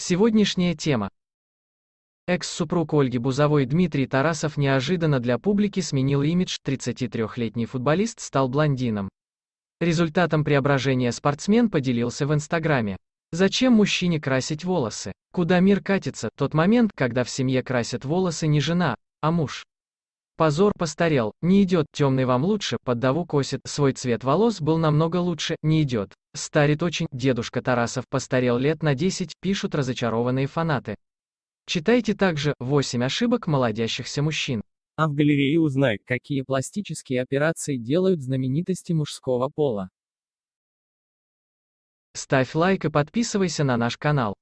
Сегодняшняя тема. Экс-супруг Ольги Бузовой Дмитрий Тарасов неожиданно для публики сменил имидж, 33-летний футболист стал блондином. Результатом преображения спортсмен поделился в Инстаграме. Зачем мужчине красить волосы? Куда мир катится, тот момент, когда в семье красят волосы не жена, а муж. Позор постарел, не идет, темный вам лучше, поддаву косит, свой цвет волос был намного лучше, не идет. Старит очень, дедушка Тарасов постарел лет на 10, пишут разочарованные фанаты. Читайте также 8 ошибок молодящихся мужчин. А в галерее узнай, какие пластические операции делают знаменитости мужского пола. Ставь лайк и подписывайся на наш канал.